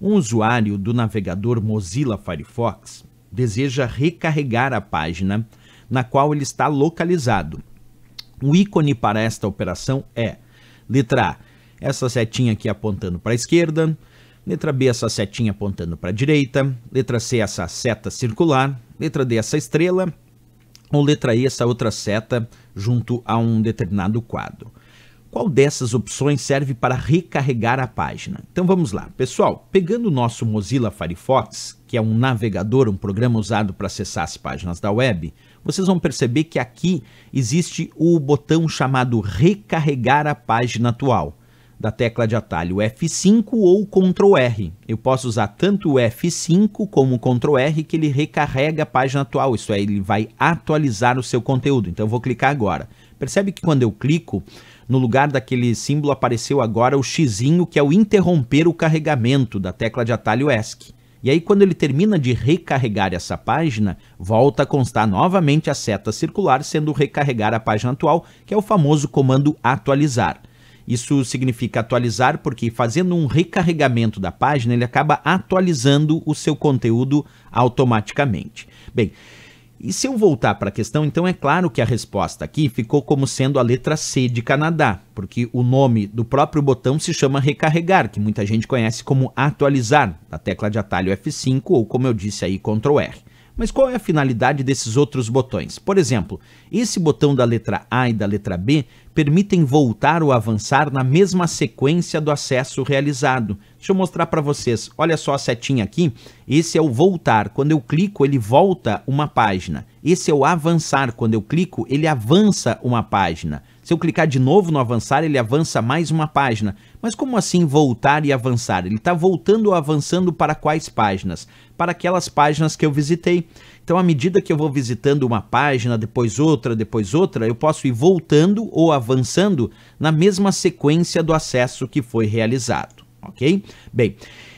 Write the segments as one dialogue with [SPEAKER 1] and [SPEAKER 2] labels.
[SPEAKER 1] Um usuário do navegador Mozilla Firefox deseja recarregar a página na qual ele está localizado. O ícone para esta operação é letra A, essa setinha aqui apontando para a esquerda, letra B, essa setinha apontando para a direita, letra C, essa seta circular, letra D, essa estrela, ou letra E, essa outra seta junto a um determinado quadro. Qual dessas opções serve para recarregar a página? Então vamos lá. Pessoal, pegando o nosso Mozilla Firefox, que é um navegador, um programa usado para acessar as páginas da web, vocês vão perceber que aqui existe o botão chamado recarregar a página atual, da tecla de atalho F5 ou Ctrl R. Eu posso usar tanto o F5 como o Ctrl R que ele recarrega a página atual, isso é, ele vai atualizar o seu conteúdo. Então eu vou clicar agora. Percebe que quando eu clico, no lugar daquele símbolo apareceu agora o xizinho, que é o interromper o carregamento da tecla de atalho ESC. E aí quando ele termina de recarregar essa página, volta a constar novamente a seta circular, sendo recarregar a página atual, que é o famoso comando atualizar. Isso significa atualizar porque fazendo um recarregamento da página, ele acaba atualizando o seu conteúdo automaticamente. Bem, e se eu voltar para a questão, então é claro que a resposta aqui ficou como sendo a letra C de Canadá, porque o nome do próprio botão se chama recarregar, que muita gente conhece como atualizar, da tecla de atalho F5 ou como eu disse aí Ctrl R. Mas qual é a finalidade desses outros botões? Por exemplo, esse botão da letra A e da letra B permitem voltar ou avançar na mesma sequência do acesso realizado. Deixa eu mostrar para vocês. Olha só a setinha aqui. Esse é o voltar. Quando eu clico, ele volta uma página. Esse é o avançar. Quando eu clico, ele avança uma página. Se eu clicar de novo no avançar, ele avança mais uma página. Mas como assim voltar e avançar? Ele está voltando ou avançando para quais páginas? Para aquelas páginas que eu visitei. Então, à medida que eu vou visitando uma página, depois outra, depois outra, eu posso ir voltando ou avançando na mesma sequência do acesso que foi realizado, ok? Bem,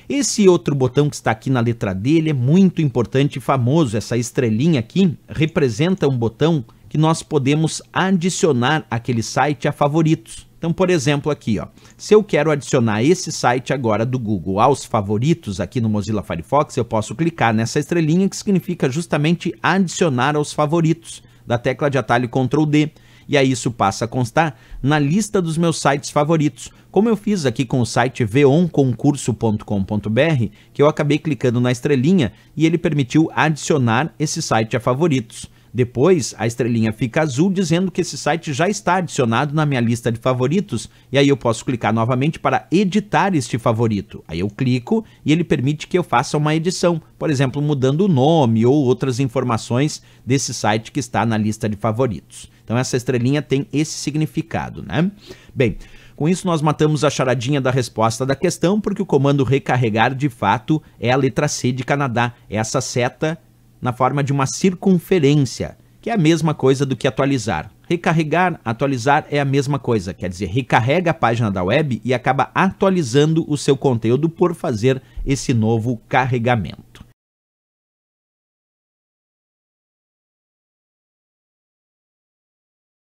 [SPEAKER 1] esse outro botão que está aqui na letra D, ele é muito importante e famoso. Essa estrelinha aqui representa um botão que nós podemos adicionar aquele site a favoritos. Então, por exemplo, aqui, ó, se eu quero adicionar esse site agora do Google aos favoritos aqui no Mozilla Firefox, eu posso clicar nessa estrelinha que significa justamente adicionar aos favoritos da tecla de atalho Ctrl D. E aí isso passa a constar na lista dos meus sites favoritos, como eu fiz aqui com o site veonconcurso.com.br, que eu acabei clicando na estrelinha e ele permitiu adicionar esse site a favoritos. Depois, a estrelinha fica azul dizendo que esse site já está adicionado na minha lista de favoritos, e aí eu posso clicar novamente para editar este favorito. Aí eu clico e ele permite que eu faça uma edição, por exemplo, mudando o nome ou outras informações desse site que está na lista de favoritos. Então essa estrelinha tem esse significado, né? Bem, com isso, nós matamos a charadinha da resposta da questão, porque o comando recarregar de fato é a letra C de Canadá. Essa seta na forma de uma circunferência, que é a mesma coisa do que atualizar. Recarregar, atualizar é a mesma coisa, quer dizer, recarrega a página da web e acaba atualizando o seu conteúdo por fazer esse novo carregamento.